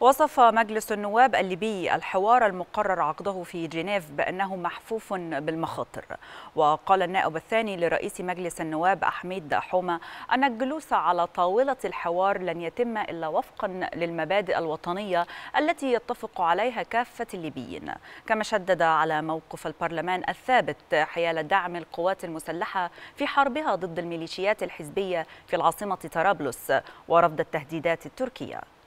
وصف مجلس النواب الليبي الحوار المقرر عقده في جنيف بأنه محفوف بالمخاطر وقال النائب الثاني لرئيس مجلس النواب أحميد حومة أن الجلوس على طاولة الحوار لن يتم إلا وفقا للمبادئ الوطنية التي يتفق عليها كافة الليبيين كما شدد على موقف البرلمان الثابت حيال دعم القوات المسلحة في حربها ضد الميليشيات الحزبية في العاصمة طرابلس ورفض التهديدات التركية